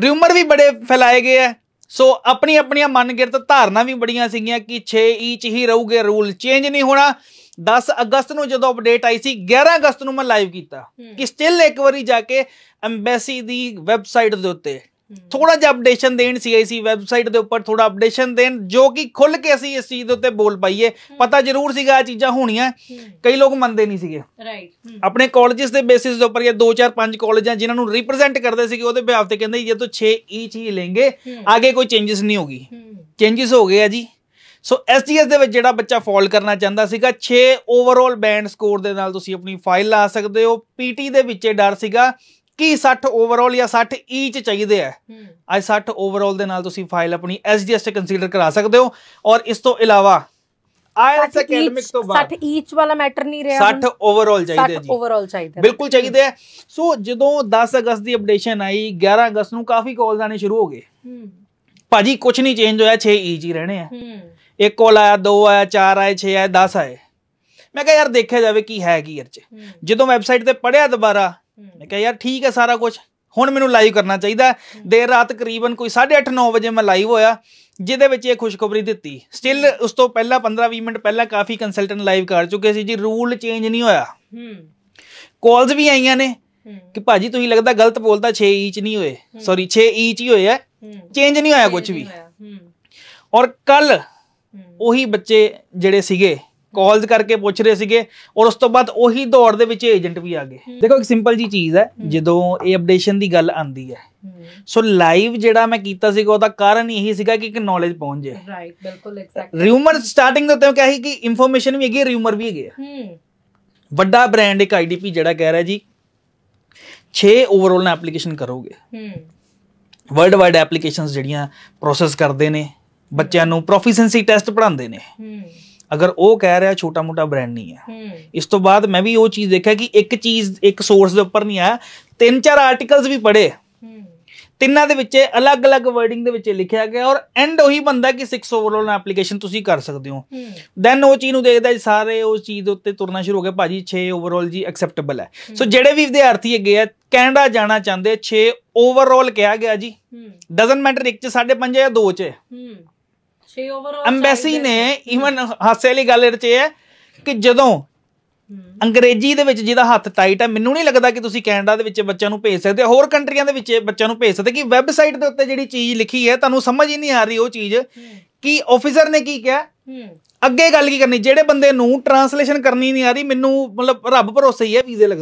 rumour ਵੀ ਬੜੇ ਫੈਲਾਏ ਗਏ ਐ ਸੋ ਆਪਣੀ ਆਪਣੀਆਂ ਮਨਗਿਰਤ ਧਾਰਨਾ ਵੀ ਬੜੀਆਂ ਸੀਗੀਆਂ ਕਿ 6 ਇੰਚ ਹੀ ਰਹੂਗੇ ਰੂਲ ਚੇਂਜ ਨਹੀਂ ਹੋਣਾ 10 ਅਗਸਤ ਨੂੰ ਜਦੋਂ ਅਪਡੇਟ ਆਈ ਸੀ 11 ਅਗਸਤ ਨੂੰ ਮੈਂ ਲਾਈਵ ਕੀਤਾ ਕਿ ਸਟਿਲ ਇੱਕ ਵਾਰੀ ਜਾ ਕੇ ਐਮਬੈਸੀ ਦੀ ਵੈਬਸਾਈਟ ਦੇ ਉੱਤੇ ਥੋੜਾ ਜਿਹਾ ਅਪਡੇਸ਼ਨ ਦੇਣ ਸੀਆਈਸੀ ਵੈਬਸਾਈਟ ਦੇ ਉੱਪਰ ਥੋੜਾ ਅਪਡੇਸ਼ਨ ਦੇਣ ਜੋ ਕਿ ਖੁੱਲ ਕੇ ਅਸੀਂ ਇਸ ਚੀਜ਼ ਦੇ ਉੱਤੇ ਬੋਲ ਪਾਈਏ ਪਤਾ ਜ਼ਰੂਰ ਸੀਗਾ ਇਹ ਚੀਜ਼ਾਂ ਹੋਣੀਆਂ ਕਈ ਲੋਕ ਮੰਨਦੇ ਨਹੀਂ ਸੀਗੇ ਰਾਈਟ ਆਪਣੇ ਕਾਲਜਸ ਦੇ ਬੇਸਿਸ ਦੇ ਉੱਪਰ ਇਹ 2 4 5 ਕਾਲਜਾਂ ਜਿਨ੍ਹਾਂ ਨੂੰ ਰਿਪਰੈਜ਼ੈਂਟ ਕਰਦੇ ਸੀਗੇ ਉਹਦੇ ਬਿਹਾਫ ਤੇ ਕਹਿੰਦੇ ਜੇ ਤੋ 6 ਈਚ ਹੀ ਲੈਂਗੇ ਅੱਗੇ ਕੋਈ ਚੇਂਜਸ ਨਹੀਂ ਹੋਗੀ ਚੇਂਜਸ ਹੋ ਗਏ ਆ ਜੀ ਸੋ ਐਸਡੀਐਸ ਦੇ ਵਿੱਚ ਜਿਹੜਾ ਬੱਚਾ ਫਾਲ ਕਰਨਾ ਚਾਹੁੰਦਾ ਸੀਗਾ 6 ਓਵਰਆਲ ਬੈਂਡ ਸਕੋਰ ਦੇ ਨਾਲ ਤੁਸੀਂ ਆਪਣੀ ਫਾਈਲ ਲਾ ਸਕਦੇ ਹੋ ਪੀਟੀ ਦੇ ਵਿੱਚ ਡਰ ਸੀਗਾ 21 60 ਓਵਰਆਲ ਜਾਂ 60 ਈਚ e ਚਾਹੀਦੇ ਆ ਅੱਜ 60 ਓਵਰਆਲ ਦੇ ਨਾਲ ਤੁਸੀਂ ਫਾਈਲ ਆਪਣੀ ਐਸਜੀਐਸ ਤੇ ਕੰਸੀਡਰ ਕਰਾ ਸਕਦੇ ਹੋ ਔਰ ਇਸ ਤੋਂ ਇਲਾਵਾ ਆਇਲਸ ਅਕੈਡਮਿਕ e ਤੋਂ ਬਾਅਦ 60 ਈਚ e ਵਾਲਾ ਮੈਟਰ ਨਹੀਂ ਰਿਹਾ 60 ਓਵਰਆਲ ਚਾਹੀਦੇ ਜੀ 60 ਓਵਰਆਲ ਚਾਹੀਦੇ ਬਿਲਕੁਲ ਚਾਹੀਦੇ ਆ ਸੋ ਜਦੋਂ 10 ਅਗਸਤ ਦੀ ਅਪਡੇਸ਼ਨ ਆਈ 11 ਅਗਸਤ ਨੂੰ ਕਾਫੀ ਕਾਲਸ ਆਣੇ ਸ਼ੁਰੂ ਹੋ ਗਏ ਭਾਜੀ ਕੁਝ ਨਹੀਂ ਚੇਂਜ ਹੋਇਆ 6 ਈਚ ਹੀ ਰਹਿਣੇ ਆ ਇੱਕ ਕਾਲ ਆਇਆ ਦੋ ਆਇਆ ਚਾਰ ਆਏ 6 ਆਏ 10 ਆਏ ਮੈਂ ਕਿਹਾ ਯਾਰ ਦੇਖਿਆ ਜਾਵੇ ਕੀ ਹੈ ਕੀ ਅਰਚ ਜਦੋਂ ਵੈਬਸਾਈਟ ਤੇ ਪੜਿਆ ਦੁਬਾਰਾ ਮੈਂ ਕਿਹਾ ਯਾਰ ਠੀਕ ਹੈ ਸਾਰਾ ਕੁਝ ਹੁਣ ਮੈਨੂੰ ਲਾਈਵ ਕਰਨਾ ਚਾਹੀਦਾ ਦੇਰ ਰਾਤ ਕਰੀਬਨ ਕੋਈ 8:30 9 ਵਜੇ ਮੈਂ ਲਾਈਵ ਹੋਇਆ ਜਿਹਦੇ ਵਿੱਚ ਇਹ ਖੁਸ਼ਖਬਰੀ ਦਿੱਤੀ ਸਟਿਲ ਉਸ ਤੋਂ ਪਹਿਲਾਂ 15-20 ਮਿੰਟ ਪਹਿਲਾਂ ਕਾਫੀ ਕੰਸਲਟੈਂਟ ਲਾਈਵ ਕਰ ਚੁੱਕੇ ਸੀ ਜੀ ਰੂਲ ਚੇਂਜ ਨਹੀਂ ਹੋਇਆ ਹੂੰ ਕਾਲਸ ਵੀ ਆਈਆਂ ਨੇ ਕਿ ਭਾਜੀ ਤੁਸੀਂ ਲੱਗਦਾ ਗਲਤ ਬੋਲਦਾ 6 ਇੰਚ ਨਹੀਂ ਹੋਏ ਸੌਰੀ 6 ਇੰਚ ਹੀ ਹੋਏ ਆ ਚੇਂਜ ਨਹੀਂ ਹੋਇਆ ਕੁਝ ਵੀ ਔਰ ਕੱਲ ਉਹੀ ਬੱਚੇ ਜਿਹੜੇ ਸੀਗੇ ਕਾਲਸ ਕਰਕੇ ਪੁੱਛ ਰਹੇ ਸੀਗੇ ਔਰ ਉਸ ਤੋਂ ਬਾਅਦ ਉਹੀ ਦੌੜ ਦੇ ਵਿੱਚ ਏਜੰਟ ਵੀ ਆ ਗਏ ਦੇਖੋ ਇੱਕ ਸਿੰਪਲ ਜੀ ਚੀਜ਼ ਹੈ ਜਦੋਂ ਇਹ ਅਪਡੇਸ਼ਨ ਦੀ ਗੱਲ ਆਂਦੀ ਹੈ ਸੋ ਲਾਈਵ ਜਿਹੜਾ ਮੈਂ ਕੀਤਾ ਸੀਗਾ ਉਹਦਾ ਕਾਰਨ ਇਹੀ ਸੀਗਾ ਕਿ ਇੱਕ ਨੌਲੇਜ ਪਹੁੰਚ ਜਾਏ ਰਾਈਟ ਬਿਲਕੁਲ ਐਗਜ਼ੈਕਟ ਰਿਊਮਰ ਸਟਾਰਟਿੰਗ ਦੇ ਉੱਤੇ ਕਹੀ ਕਿ ਇਨਫੋਰਮੇਸ਼ਨ ਵੀ ਹੈਗੀ ਰਿਊਮਰ ਵੀ ਹੈਗੇ ਹੂੰ ਵੱਡਾ ਬ੍ਰਾਂਡ ਇੱਕ ਆਈਡੀਪੀ ਜਿਹੜਾ ਕਹਿ ਰਿਹਾ ਜੀ 6 ਓਵਰਆਲ ਨਾਲ ਐਪਲੀਕੇਸ਼ਨ ਕਰੋਗੇ ਹੂੰ ਵਰਲਡ ਵਾਈਡ ਐਪਲੀਕੇਸ਼ਨਸ ਜਿਹੜੀਆਂ ਪ੍ਰੋਸੈਸ ਕਰਦੇ ਨੇ ਬੱਚਿਆਂ ਨੂੰ ਪ੍ਰੋਫੀਸ਼ੀਐਂਸੀ ਟੈਸਟ ਪੜਾਉਂਦੇ ਨੇ ਹੂੰ ਅਗਰ ਉਹ ਕਹਿ ਰਿਹਾ ਛੋਟਾ ਮੋਟਾ ਬ੍ਰਾਂਡ ਨਹੀਂ ਹੈ ਇਸ ਤੋਂ ਬਾਅਦ ਮੈਂ ਵੀ ਉਹ ਚੀਜ਼ ਦੇਖਿਆ ਕਿ ਇੱਕ ਚੀਜ਼ ਇੱਕ ਸੋਰਸ ਦੇ ਉੱਪਰ ਨਹੀਂ ਆਇਆ ਤਿੰਨ ਚਾਰ ਆਰਟੀਕਲਸ ਵੀ ਪੜ੍ਹੇ ਤਿੰਨਾਂ ਦੇ ਵਿੱਚ ਅਲੱਗ-ਅਲੱਗ ਵਰਡਿੰਗ ਦੇ ਵਿੱਚ ਲਿਖਿਆ ਗਿਆ ਔਰ ਐਂਡ ਉਹੀ ਬੰਦਾ ਕਿ 6 ਓਵਰਆਲ ਐਪਲੀਕੇਸ਼ਨ ਤੁਸੀਂ ਕਰ ਸਕਦੇ ਹੋ ਦੈਨ ਉਹ ਚੀਜ਼ ਨੂੰ ਦੇਖਦਾ ਸਾਰੇ ਉਸ ਚੀਜ਼ ਦੇ ਉੱਤੇ ਤੁਰਨਾ ਸ਼ੁਰੂ ਹੋ ਗਿਆ ਭਾਜੀ 6 ਓਵਰਆਲ ਜੀ ਐਕਸੈਪਟੇਬਲ ਹੈ ਸੋ ਜਿਹੜੇ ਵੀ ਵਿਦਿਆਰਥੀ ਅੱਗੇ ਆ ਕੈਨੇਡਾ ਜਾਣਾ ਚਾਹੁੰਦੇ 6 ਓਵਰਆਲ ਕਿਹਾ ਗਿਆ ਜੀ ਡਸਨਟ ਮੈਟਰ 1 ਚ 5.5 ਜਾਂ 2 ਚ 6 ਓਵਰਆਲ ਐਮਬੈਸੀ ਨੇ ਇਵਨ ਹਾਸੇ ਵਾਲੀ ਗੱਲ ਇਹ ਚ ਹੈ ਕਿ ਜਦੋਂ ਅੰਗਰੇਜ਼ੀ ਦੇ ਵਿੱਚ ਜਿਹਦਾ ਹੱਥ ਟਾਈਟ ਹੈ ਮੈਨੂੰ ਨਹੀਂ ਲੱਗਦਾ ਕਿ ਤੁਸੀਂ ਕੈਨੇਡਾ ਦੇ ਵਿੱਚ ਬੱਚਿਆਂ ਨੂੰ ਭੇਜ ਸਕਦੇ ਹੋਰ ਕੰਟਰੀਆਂ ਦੇ ਵਿੱਚ ਬੱਚਿਆਂ ਨੂੰ ਭੇਜ ਸਕਦੇ ਕਿ ਵੈਬਸਾਈਟ ਦੇ ਉੱਤੇ ਜਿਹੜੀ ਚੀਜ਼ ਲਿਖੀ ਹੈ ਤੁਹਾਨੂੰ ਸਮਝ ਹੀ ਨਹੀਂ ਆ ਰਹੀ ਉਹ ਚੀਜ਼ ਕਿ ਆਫੀਸਰ ਨੇ ਕੀ ਕਿਹਾ ਅੱਗੇ ਗੱਲ ਕੀ ਕਰਨੀ ਜਿਹੜੇ ਬੰਦੇ ਨੂੰ ਟਰਾਂਸਲੇਸ਼ਨ ਕਰਨੀ ਨਹੀਂ ਆ ਰਹੀ ਮੈਨੂੰ ਮਤਲਬ ਰੱਬ ਭਰੋਸੇ ਹੀ ਹੈ ਵੀਜ਼ੇ ਲੱਗਦੇ